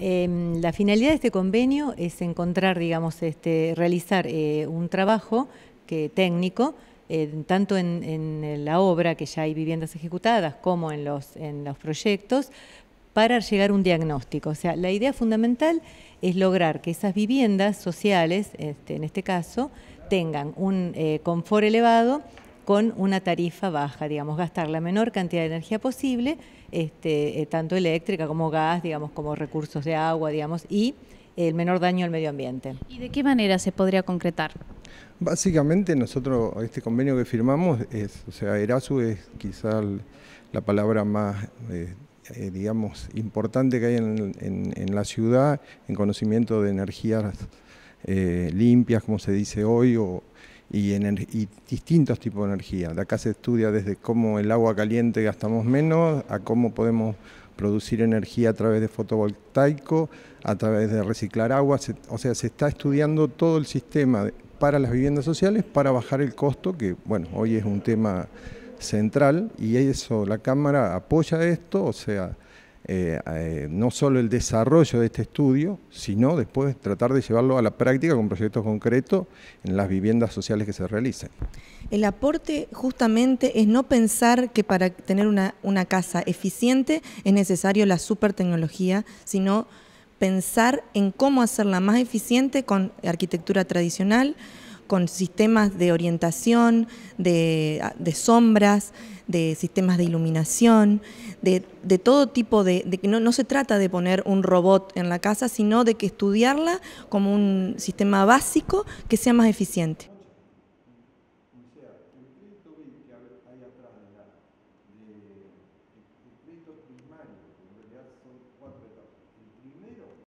Em, la finalidad de este convenio es encontrar, digamos, este, realizar eh, un trabajo que, técnico, eh, tanto en, la obra, que ya hay viviendas ejecutadas, como en los, en los proyectos, para llegar a un diagnóstico. O sea, la idea fundamental es lograr que esas viviendas sociales, este, en este caso, tengan un eh, confort elevado con una tarifa baja, digamos, gastar la menor cantidad de energía posible, este, eh, tanto eléctrica como gas, digamos, como recursos de agua, digamos, y el menor daño al medio ambiente. ¿Y de qué manera se podría concretar? Básicamente nosotros, este convenio que firmamos es, o sea, ERASU es quizá la palabra más, eh, eh, digamos, importante que hay en, en, la ciudad en conocimiento de energías limpias, como se dice hoy, o y, distintos tipos de energía. De acá se estudia desde cómo el agua caliente gastamos menos a cómo podemos producir energía a través de fotovoltaico, a través de reciclar agua. o sea, se está estudiando todo el sistema para las viviendas sociales para bajar el costo, que bueno, hoy es un tema central y eso, la Cámara apoya esto, o sea, eh, eh, no solo el desarrollo de este estudio, sino después tratar de llevarlo a la práctica con proyectos concretos en las viviendas sociales que se realicen. El aporte justamente es no pensar que para tener una, una casa eficiente es necesario la super tecnología, sino pensar en cómo hacerla más eficiente con arquitectura tradicional, con sistemas de orientación, de, sombras, de sistemas de iluminación, de, todo tipo de... no, no, se trata de poner un robot en la casa, sino de que estudiarla como un sistema básico que sea más eficiente.